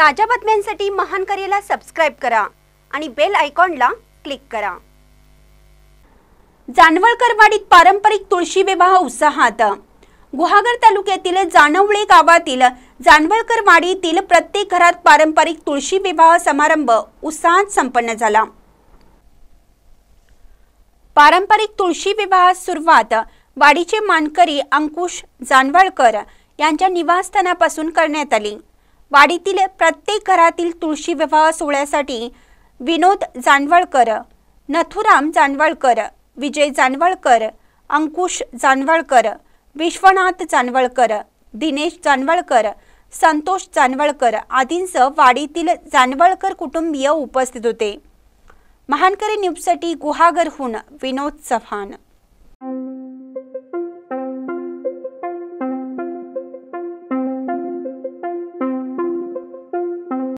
ताज्या बातम्यांसाठी महान करेला सबस्क्राईब करा आणि बेल आयकॉनला क्लिक करा जानवळकरवाडीत पारंपरिक तुळशी विवाह उत्साहात गुहागर तालुक्यातील जानवळे गावातील जानवळकरवाडीतील प्रत्येक घरात पारंपरिक तुळशी विवाह समारंभ उत्साहात संपन्न झाला पारंपरिक तुळशी विवाह सुरुवात वाडीचे मानकरी अंकुश जानवळकर यांच्या निवासस्थानापासून करण्यात आली वाडीतील प्रत्येक घरातील तुळशी विवाह सोहळ्यासाठी विनोद जानवळकर नथुराम जानवळकर विजय जानवळकर अंकुश जानवळकर विश्वनाथ जानवळकर दिनेश जानवळकर संतोष जानवळकर आदींसह वाडीतील जानवळकर कुटुंबीय उपस्थित होते महानकरी न्यूजसाठी गुहागरहून विनोद चव्हाण